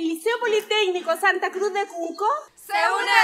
el Liceo Politécnico Santa Cruz de Cuco se une